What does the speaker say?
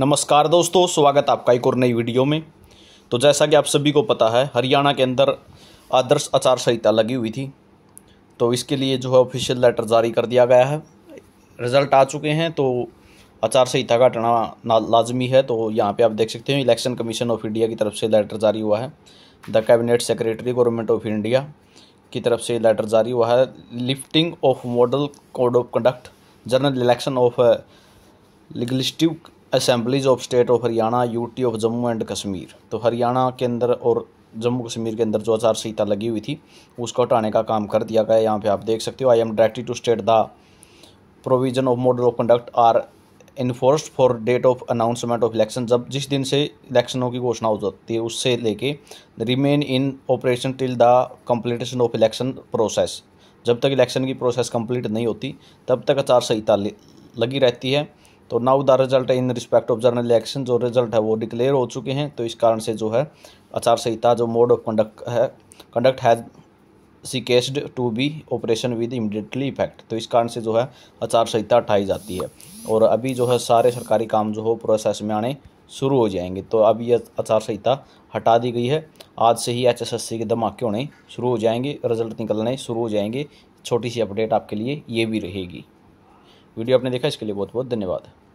नमस्कार दोस्तों स्वागत आपका एक और नई वीडियो में तो जैसा कि आप सभी को पता है हरियाणा के अंदर आदर्श आचार संहिता लगी हुई थी तो इसके लिए जो है ऑफिशियल लेटर जारी कर दिया गया है रिज़ल्ट आ चुके हैं तो आचार संहिता का टना लाजमी है तो यहाँ पे आप देख सकते हैं इलेक्शन कमीशन ऑफ इंडिया की तरफ से लेटर जारी हुआ है the cabinet secretary government of India की तरफ से लेटर जारी हुआ है lifting of model code of conduct general election of legislative assemblies of state of Haryana UT of Jammu and Kashmir तो हरियाणा के अंदर और जम्मू कश्मीर के अंदर जो आचार संहिता लगी हुई थी उसको हटाने का काम कर दिया गया यहाँ पे आप देख सकते हो I am directed to state the provision of model of conduct are enforced for date of announcement of election जब जिस दिन से इलेक्शनों की घोषणा हो जाती है उससे लेके remain in operation till the completion of election process जब तक इलेक्शन की प्रोसेस कंप्लीट नहीं होती तब तक आचार संहिता लगी रहती है तो now the result in respect of general election जो रिजल्ट है वो डिक्लेयर हो चुके हैं तो इस कारण से जो है आचार संहिता जो मोड ऑफ कंडक्ट है conduct has ceased to be operation with immediately effect तो इस कारण से जो है आचार संहिता हटाई जाती है और अभी जो है सारे सरकारी काम जो हो प्रोसेस में आने शुरू हो जाएंगे तो अब ये आचार संहिता हटा दी गई है आज से ही सी के धमाके होने शुरू हो जाएंगे रिजल्ट निकलने शुरू हो जाएंगे छोटी सी अपडेट आपके लिए ये भी रहेगी वीडियो आपने देखा इसके लिए बहुत बहुत धन्यवाद